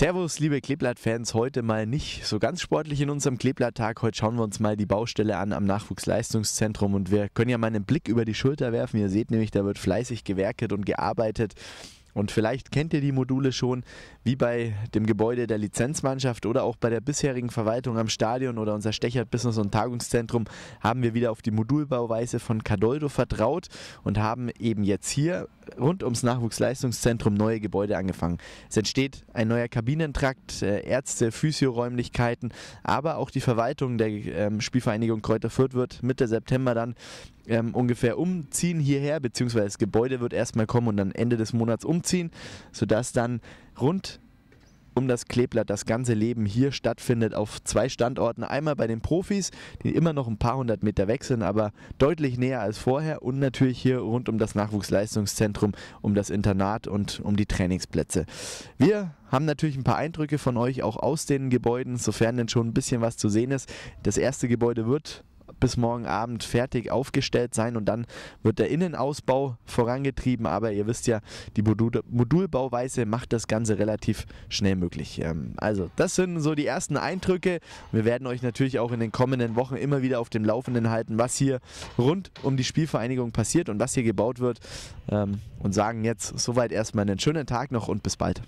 Servus, liebe Kleeblatt-Fans. Heute mal nicht so ganz sportlich in unserem Kleeblatt-Tag. Heute schauen wir uns mal die Baustelle an am Nachwuchsleistungszentrum und wir können ja mal einen Blick über die Schulter werfen. Ihr seht nämlich, da wird fleißig gewerkelt und gearbeitet. Und vielleicht kennt ihr die Module schon, wie bei dem Gebäude der Lizenzmannschaft oder auch bei der bisherigen Verwaltung am Stadion oder unser Stechert Business und Tagungszentrum haben wir wieder auf die Modulbauweise von Cadoldo vertraut und haben eben jetzt hier rund ums Nachwuchsleistungszentrum neue Gebäude angefangen. Es entsteht ein neuer Kabinentrakt, äh, Ärzte, Physioräumlichkeiten, aber auch die Verwaltung der ähm, Spielvereinigung Kräuter Fürth wird Mitte September dann ähm, ungefähr umziehen hierher, beziehungsweise das Gebäude wird erstmal kommen und dann Ende des Monats umziehen, sodass dann rund um das Kleeblatt das ganze Leben hier stattfindet auf zwei Standorten. Einmal bei den Profis, die immer noch ein paar hundert Meter weg sind, aber deutlich näher als vorher und natürlich hier rund um das Nachwuchsleistungszentrum, um das Internat und um die Trainingsplätze. Wir haben natürlich ein paar Eindrücke von euch auch aus den Gebäuden, sofern denn schon ein bisschen was zu sehen ist. Das erste Gebäude wird bis morgen Abend fertig aufgestellt sein und dann wird der Innenausbau vorangetrieben. Aber ihr wisst ja, die Modul Modulbauweise macht das Ganze relativ schnell möglich. Ähm, also, das sind so die ersten Eindrücke. Wir werden euch natürlich auch in den kommenden Wochen immer wieder auf dem Laufenden halten, was hier rund um die Spielvereinigung passiert und was hier gebaut wird. Ähm, und sagen jetzt soweit erstmal einen schönen Tag noch und bis bald.